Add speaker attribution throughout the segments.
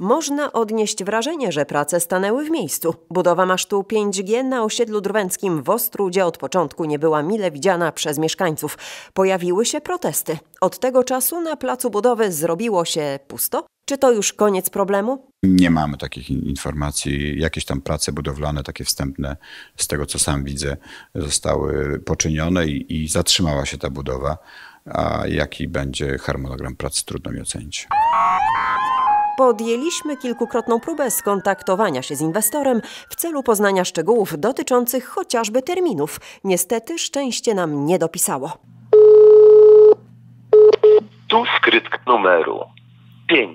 Speaker 1: można odnieść wrażenie, że prace stanęły w miejscu. Budowa masztu 5G na osiedlu drwęckim w Ostrudzie od początku nie była mile widziana przez mieszkańców. Pojawiły się protesty. Od tego czasu na placu budowy zrobiło się pusto. Czy to już koniec problemu?
Speaker 2: Nie mamy takich informacji. Jakieś tam prace budowlane, takie wstępne, z tego co sam widzę, zostały poczynione i, i zatrzymała się ta budowa. A jaki będzie harmonogram pracy, trudno mi ocenić.
Speaker 1: Podjęliśmy kilkukrotną próbę skontaktowania się z inwestorem w celu poznania szczegółów dotyczących chociażby terminów. Niestety szczęście nam nie dopisało. Tu skrytk numeru 5.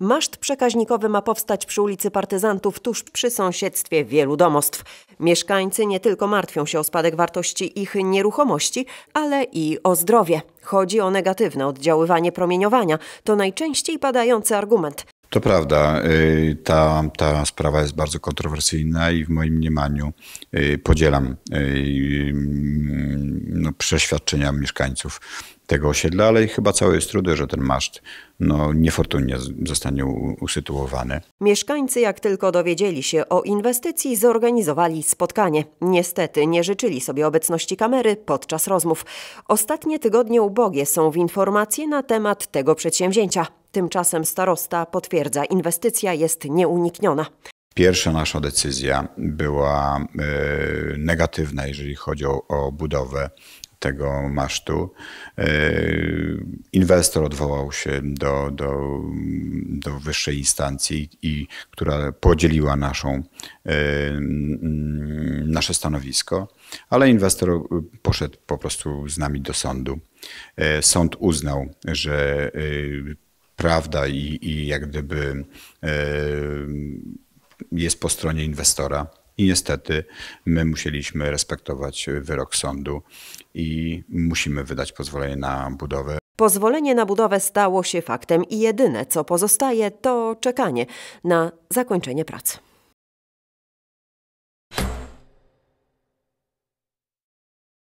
Speaker 1: Maszt przekaźnikowy ma powstać przy ulicy Partyzantów, tuż przy sąsiedztwie wielu domostw. Mieszkańcy nie tylko martwią się o spadek wartości ich nieruchomości, ale i o zdrowie. Chodzi o negatywne oddziaływanie promieniowania. To najczęściej padający argument.
Speaker 2: To prawda, y, ta, ta sprawa jest bardzo kontrowersyjna i w moim mniemaniu y, podzielam y, no, przeświadczenia mieszkańców tego osiedla, ale chyba całe jest trudne, że ten maszt no, niefortunnie zostanie usytuowany.
Speaker 1: Mieszkańcy, jak tylko dowiedzieli się o inwestycji, zorganizowali spotkanie. Niestety nie życzyli sobie obecności kamery podczas rozmów. Ostatnie tygodnie ubogie są w informacje na temat tego przedsięwzięcia. Tymczasem starosta potwierdza, inwestycja jest nieunikniona.
Speaker 2: Pierwsza nasza decyzja była e, negatywna, jeżeli chodzi o, o budowę tego masztu. E, inwestor odwołał się do, do, do wyższej instancji, i, która podzieliła naszą, e, nasze stanowisko, ale inwestor poszedł po prostu z nami do sądu. Sąd uznał, że prawda i, i jak gdyby e, jest po stronie inwestora. I niestety my musieliśmy respektować wyrok sądu i musimy wydać pozwolenie na budowę.
Speaker 1: Pozwolenie na budowę stało się faktem i jedyne, co pozostaje, to czekanie na zakończenie pracy.